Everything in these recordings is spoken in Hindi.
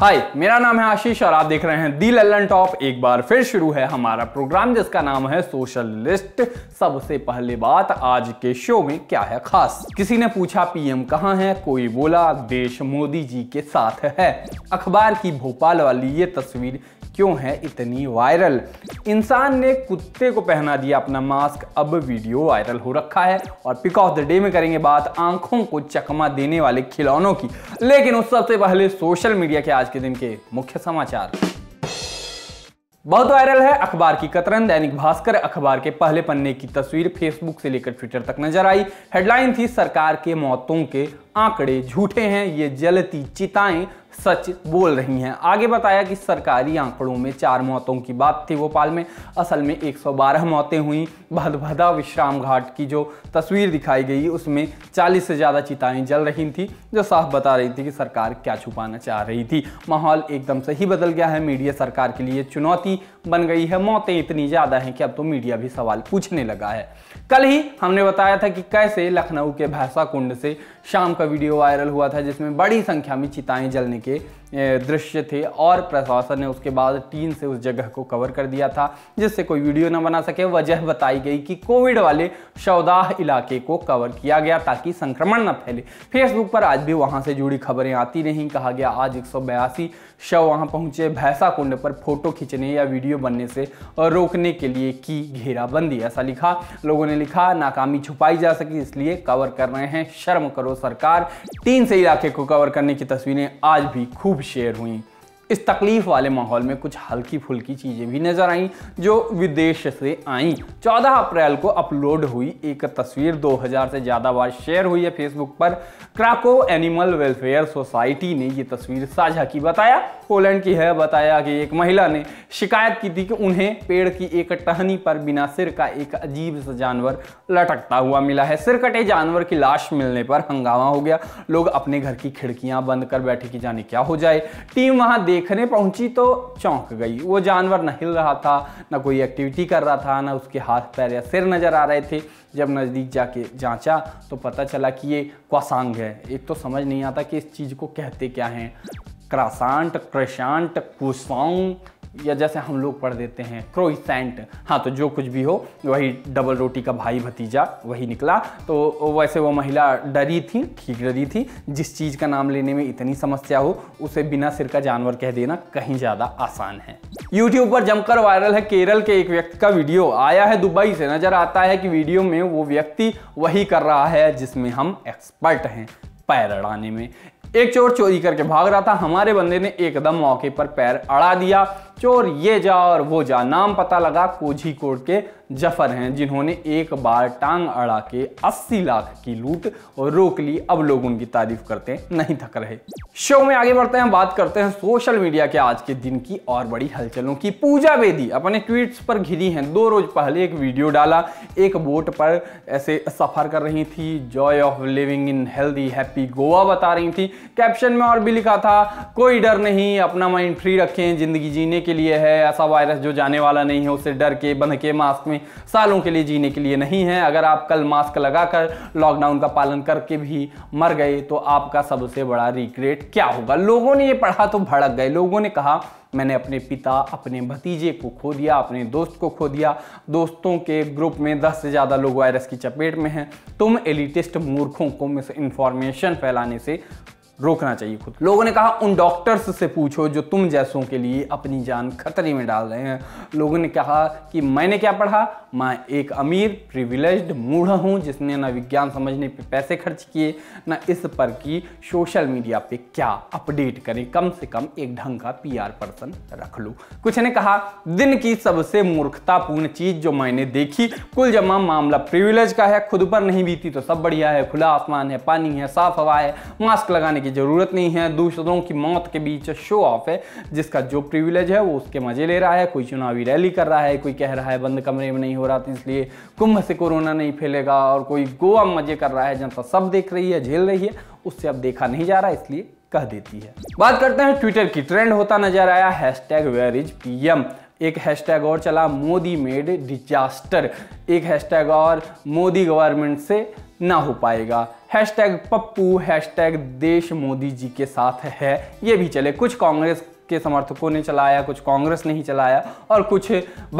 हाय मेरा नाम है आशीष और आप देख रहे हैं दी लल्लन टॉप एक बार फिर शुरू है हमारा प्रोग्राम जिसका नाम है सोशल लिस्ट सबसे पहले बात आज के शो में क्या है खास किसी ने पूछा पीएम कहाँ है कोई बोला देश मोदी जी के साथ है अखबार की भोपाल वाली ये तस्वीर क्यों है इतनी वायरल इंसान ने कुत्ते को पहना दिया अपना मास्क अब वीडियो वायरल हो रखा है और पिक ऑफ द डे में करेंगे बात आंखों को चकमा देने वाले खिलौनों की लेकिन उस सबसे पहले सोशल मीडिया के आज के दिन के मुख्य समाचार बहुत वायरल है अखबार की कतरन दैनिक भास्कर अखबार के पहले पन्ने की तस्वीर फेसबुक से लेकर ट्विटर तक नजर आई हेडलाइन थी सरकार के मौतों के आंकड़े झूठे हैं ये जलती चिताएं सच बोल रही हैं आगे बताया कि सरकारी आंकड़ों में चार मौतों की बात थी भोपाल में असल में 112 मौतें हुई भदभदा विश्राम घाट की जो तस्वीर दिखाई गई उसमें 40 से ज़्यादा चिताएं जल रही थी जो साफ बता रही थी कि सरकार क्या छुपाना चाह रही थी माहौल एकदम से ही बदल गया है मीडिया सरकार के लिए चुनौती बन गई है मौतें इतनी ज़्यादा हैं कि अब तो मीडिया भी सवाल पूछने लगा है कल ही हमने बताया था कि कैसे लखनऊ के भैंसा कुंड से शाम का वीडियो वायरल हुआ था जिसमें बड़ी संख्या में चिताएं जलने के दृश्य थे और प्रशासन ने उसके बाद टीन से उस जगह को कवर कर दिया था जिससे कोई वीडियो न बना सके वजह बताई गई कि कोविड वाले शवदाह इलाके को कवर किया गया ताकि संक्रमण न फैले फेसबुक पर आज भी वहां से जुड़ी खबरें आती नहीं कहा गया आज एक शव वहां पहुंचे भैंसा कुंड पर फोटो खींचने या वीडियो बनने से रोकने के लिए की घेराबंदी ऐसा लिखा लोगों ने लिखा नाकामी छुपाई जा सकी इसलिए कवर कर रहे हैं शर्म करो सरकार टीन से इलाके को कवर करने की तस्वीरें आज भी खूब o ruim. इस तकलीफ वाले माहौल में कुछ हल्की फुल्की चीज़ें भी नज़र आई जो विदेश से आई 14 अप्रैल को अपलोड हुई एक तस्वीर 2000 से ज़्यादा बार शेयर हुई है फेसबुक पर क्राको एनिमल वेलफेयर सोसाइटी ने ये तस्वीर साझा की बताया पोलैंड की है बताया कि एक महिला ने शिकायत की थी कि उन्हें पेड़ की एक टहनी पर बिना सिर का एक अजीब सा जानवर लटकता हुआ मिला है सिर कटे जानवर की लाश मिलने पर हंगामा हो गया लोग अपने घर की खिड़कियां बंद कर बैठे कि जाने क्या हो जाए टीम वहां देख देखने पहुंची तो चौंक गई वो जानवर न हिल रहा था ना कोई एक्टिविटी कर रहा था ना उसके हाथ पैर या सिर नज़र आ रहे थे जब नज़दीक जाके जांचा तो पता चला कि ये क्वासांग है एक तो समझ नहीं आता कि इस चीज़ को कहते क्या हैं क्रासांट क्रशांट कुसांग या जैसे हम लोग पढ़ देते हैं क्रोइसेंट हाँ तो जो कुछ भी हो वही डबल रोटी का भाई भतीजा वही निकला तो वैसे वो महिला डरी थी ठीक डरी थी जिस चीज़ का नाम लेने में इतनी समस्या हो उसे बिना सिर का जानवर कह देना कहीं ज़्यादा आसान है यूट्यूब पर जमकर वायरल है केरल के एक व्यक्ति का वीडियो आया है दुबई से नज़र आता है कि वीडियो में वो व्यक्ति वही कर रहा है जिसमें हम एक्सपर्ट हैं पैर अड़ाने में एक चोर चोरी करके भाग रहा था हमारे बंदे ने एकदम मौके पर पैर अड़ा दिया चोर ये जा और वो जा नाम पता लगा कोट के जफर हैं जिन्होंने एक बार टांग अड़ा के 80 लाख की लूट और रोक ली अब लोग उनकी तारीफ करते नहीं थक रहे शो में आगे बढ़ते हैं बात करते हैं सोशल मीडिया के आज के दिन की और बड़ी हलचलों की पूजा बेदी अपने ट्वीट्स पर घिरी हैं दो रोज पहले एक वीडियो डाला एक बोट पर ऐसे सफर कर रही थी joy of living in healthy happy Goa बता रही थी कैप्शन में और भी लिखा था कोई डर नहीं अपना माइंड फ्री रखें जिंदगी जीने के के लिए है ऐसा वायरस जो जाने वाला नहीं है उससे डर के बंध के मास्क में सालों के लिए जीने के लिए नहीं है अगर आप कल मास्क लगाकर लॉकडाउन का पालन करके भी मर गए तो आपका सबसे बड़ा रिग्रेट क्या होगा लोगों ने ये पढ़ा तो भड़क गए लोगों ने कहा मैंने अपने पिता अपने भतीजे को खो दिया अपने दोस्त को खो दिया दोस्तों के ग्रुप में 10 से ज़्यादा लोग वायरस की चपेट में हैं तुम एलिटिस्ट मूर्खों को मिस इन्फॉर्मेशन फैलाने से रोकना चाहिए खुद लोगों ने कहा उन डॉक्टर्स से पूछो जो तुम जैसों के लिए अपनी जान खतरे में डाल रहे हैं लोगों ने कहा कि मैंने क्या पढ़ा मैं एक अमीर प्रिविलेज मूढ़ हूँ जिसने ना विज्ञान समझने पे पैसे खर्च किए ना इस पर कि सोशल मीडिया पे क्या अपडेट करें कम से कम एक ढंग का पीआर पर्सन रख लूँ कुछ ने कहा दिन की सबसे मूर्खतापूर्ण चीज़ जो मैंने देखी कुल जमा मामला प्रिविलेज का है खुद पर नहीं बीती तो सब बढ़िया है खुला आसमान है पानी है साफ हवा है मास्क लगाने की ज़रूरत नहीं है दूसरों की मौत के बीच शो ऑफ है जिसका जो प्रिविलेज है वो उसके मज़े ले रहा है कोई चुनावी रैली कर रहा है कोई कह रहा है बंद कमरे में नहीं नहीं हो रहा था इसलिए कुंभ से कोरोना नहीं फैलेगा और कोई गोवा मजे कर रहा है जनता सब देख रही है झेल रही है उससे अब देखा नहीं जा रहा इसलिए कह देती है बात करते हैं ट्विटर की ट्रेंड होता नजर आया हैशटैग वेयर इज पीएम एक हैशटैग और चला मोदी मेड डिजास्टर एक हैशटैग और मोदी गवर्नमेंट से ना हो पाएगा हैशटैग पप्पू हैशटैग देश मोदी जी के साथ है ये भी चले कुछ कांग्रेस के समर्थकों ने चलाया कुछ कांग्रेस ने ही चलाया और कुछ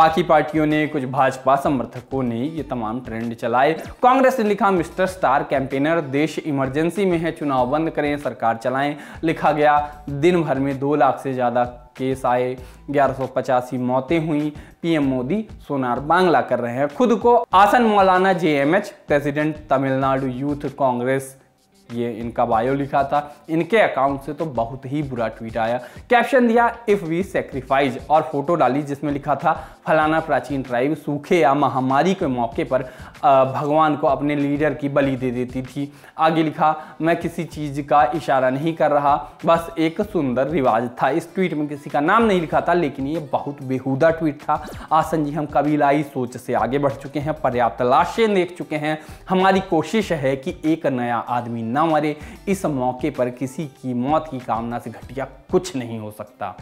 बाकी पार्टियों ने कुछ भाजपा समर्थकों ने ये तमाम ट्रेंड चलाए कांग्रेस ने लिखा मिस्टर स्टार कैंपेनर देश इमरजेंसी में है चुनाव बंद करें सरकार चलाएं लिखा गया दिन भर में दो लाख से ज़्यादा केस आए ग्यारह मौतें हुई पीएम मोदी सोनार बांग्ला कर रहे हैं खुद को Asan Maulana JMH president Tamil Nadu youth Congress ये इनका बायो लिखा था इनके अकाउंट से तो बहुत ही बुरा ट्वीट आया कैप्शन दिया इफ़ वी सेक्रीफाइज और फोटो डाली जिसमें लिखा था फलाना प्राचीन ट्राइब सूखे या महामारी के मौके पर भगवान को अपने लीडर की बलि दे देती थी आगे लिखा मैं किसी चीज़ का इशारा नहीं कर रहा बस एक सुंदर रिवाज था इस ट्वीट में किसी का नाम नहीं लिखा था लेकिन ये बहुत बेहुदा ट्वीट था आसन जी हम कबीलाई सोच से आगे बढ़ चुके हैं पर्याप्त लाशें देख चुके हैं हमारी कोशिश है कि एक नया आदमी ना ना मरे इस मौके पर किसी की मौत की कामना से घटिया कुछ नहीं हो सकता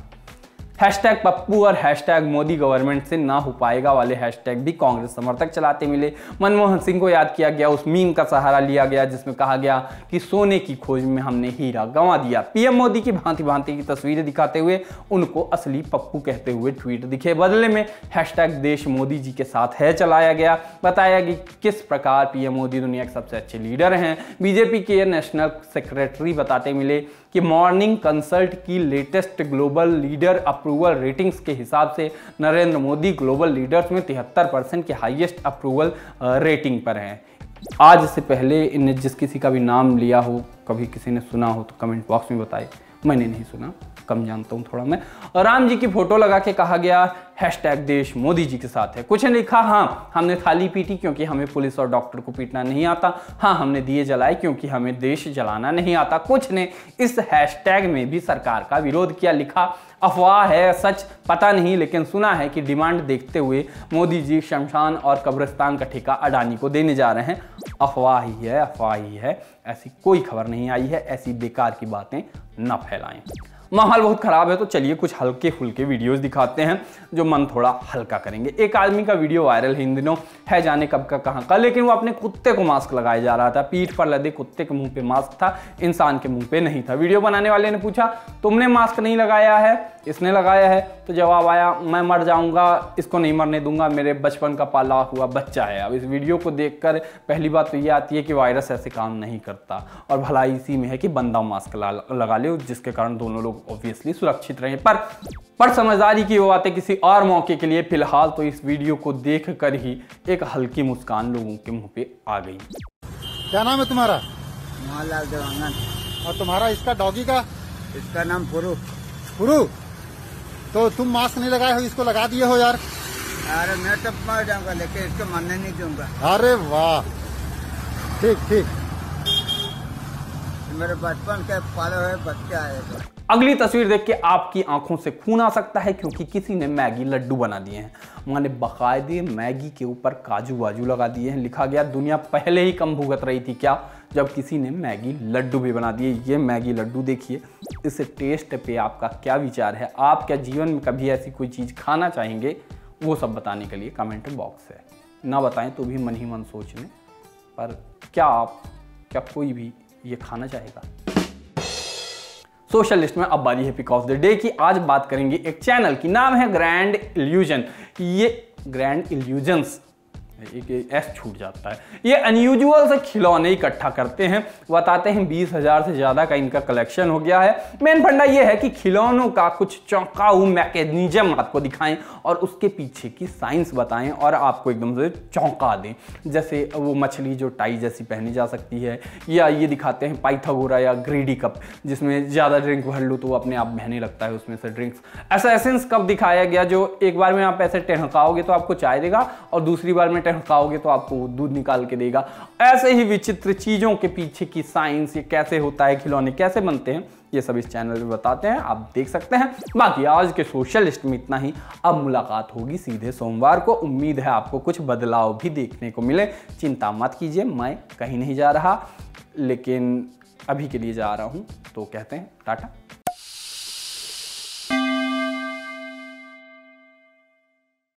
हैशटैग पप्पू और हैशटैग मोदी गवर्नमेंट से ना हो पाएगा वाले हैशटैग भी कांग्रेस समर्थक चलाते मिले मनमोहन सिंह को याद किया गया उस मीम का सहारा लिया गया जिसमें कहा गया कि सोने की खोज में हमने हीरा गंवा दिया पीएम मोदी की भांति भांति की तस्वीरें दिखाते हुए उनको असली पप्पू कहते हुए ट्वीट दिखे बदले में हैशटैग देश मोदी जी के साथ है चलाया गया बताया कि किस प्रकार पीएम मोदी दुनिया के सबसे अच्छे लीडर हैं बीजेपी के नेशनल सेक्रेटरी बताते मिले कि मॉर्निंग कंसल्ट की latest global leader approach approval ratings के हिसाब से नरेंद्र मोदी ग्लोबल लीडर्स में तिहत्तर परसेंट के हाइएस्ट अप्रूवल रेटिंग पर हैं आज से पहले इनने जिस किसी का भी नाम लिया हो कभी किसी ने सुना हो तो कमेंट बॉक्स में बताए मैंने नहीं सुना कम जानता हूँ थोड़ा मैं राम जी की फोटो लगा के कहा गया हैश देश मोदी जी के साथ है कुछ ने लिखा हाँ हमने थाली पीटी क्योंकि हमें पुलिस और डॉक्टर को पीटना नहीं आता हाँ हमने दिए जलाए क्योंकि हमें देश जलाना नहीं आता कुछ ने इस हैशटैग में भी सरकार का विरोध किया लिखा अफवाह है सच पता नहीं लेकिन सुना है कि डिमांड देखते हुए मोदी जी शमशान और कब्रिस्तान का ठेका अडानी को देने जा रहे हैं अफवाह ही है अफवाह ही है ऐसी कोई खबर नहीं आई है ऐसी बेकार की बातें न फैलाएं माहौल बहुत ख़राब है तो चलिए कुछ हल्के फुलके वीडियोस दिखाते हैं जो मन थोड़ा हल्का करेंगे एक आदमी का वीडियो वायरल है इन दिनों है जाने कब का कहाँ का लेकिन वो अपने कुत्ते को मास्क लगाया जा रहा था पीठ पर लदे कुत्ते के मुंह पे मास्क था इंसान के मुंह पे नहीं था वीडियो बनाने वाले ने पूछा तुमने मास्क नहीं लगाया है इसने लगाया है तो जवाब आया मैं मर जाऊंगा इसको नहीं मरने दूंगा मेरे बचपन का पाला हुआ बच्चा है अब इस वीडियो को देखकर पहली बात तो ये आती है कि वायरस ऐसे काम नहीं करता और भलाई इसी में है कि बंदा मास्क लगा ले जिसके कारण दोनों लोग ऑब्वियसली सुरक्षित रहें पर पर समझदारी की वो बातें किसी और मौके के लिए फिलहाल तो इस वीडियो को देख कर ही एक हल्की मुस्कान लोगों के मुंह पे आ गई क्या नाम है तुम्हारा मोहनलाल देवांगन और तुम्हारा इसका डॉगी का इसका नाम पुरु पुरु तो तुम मास्क नहीं लगाए हो इसको लगा दिए हो यार अरे मैं तो मर जाऊंगा लेकिन इसको मरने नहीं दूंगा अरे वाह ठीक ठीक मेरे बचपन के पाले हुए बच्चे आए थे अगली तस्वीर देख के आपकी आंखों से खून आ सकता है क्योंकि किसी ने मैगी लड्डू बना दिए हैं माने बाकायदे मैगी के ऊपर काजू वाजू लगा दिए हैं लिखा गया दुनिया पहले ही कम भुगत रही थी क्या जब किसी ने मैगी लड्डू भी बना दिए ये मैगी लड्डू देखिए इस टेस्ट पे आपका क्या विचार है आप क्या जीवन में कभी ऐसी कोई चीज़ खाना चाहेंगे वो सब बताने के लिए कमेंट बॉक्स है ना बताएं तो भी मन ही मन सोच लें पर क्या आप क्या कोई भी ये खाना चाहेगा सोशल लिस्ट में अब बारी है पिक ऑफ द डे की आज बात करेंगे एक चैनल की नाम है ग्रैंड इल्यूजन ये ग्रैंड इल्यूजन्स एक एस छूट जाता है ये अनयूजुअल से खिलौने इकट्ठा करते हैं बताते हैं बीस हज़ार से ज़्यादा का इनका कलेक्शन हो गया है मेन फंडा ये है कि खिलौनों का कुछ चौंकाऊ मैकेनिज्म आपको दिखाएं और उसके पीछे की साइंस बताएं और आपको एकदम से चौंका दें जैसे वो मछली जो टाई जैसी पहनी जा सकती है या ये दिखाते हैं पाइथागोरा या ग्रीडी कप जिसमें ज़्यादा ड्रिंक भर लो तो अपने आप बहने लगता है उसमें से ड्रिंक्स ऐसा एसेंस कप दिखाया गया जो एक बार में आप ऐसे टहकाओगे तो आपको चाय देगा और दूसरी बार में पैटर्न हटाओगे तो आपको दूध निकाल के देगा ऐसे ही विचित्र चीज़ों के पीछे की साइंस ये कैसे होता है खिलौने कैसे बनते हैं ये सब इस चैनल में बताते हैं आप देख सकते हैं बाकी आज के सोशलिस्ट में इतना ही अब मुलाकात होगी सीधे सोमवार को उम्मीद है आपको कुछ बदलाव भी देखने को मिले चिंता मत कीजिए मैं कहीं नहीं जा रहा लेकिन अभी के लिए जा रहा हूँ तो कहते हैं टाटा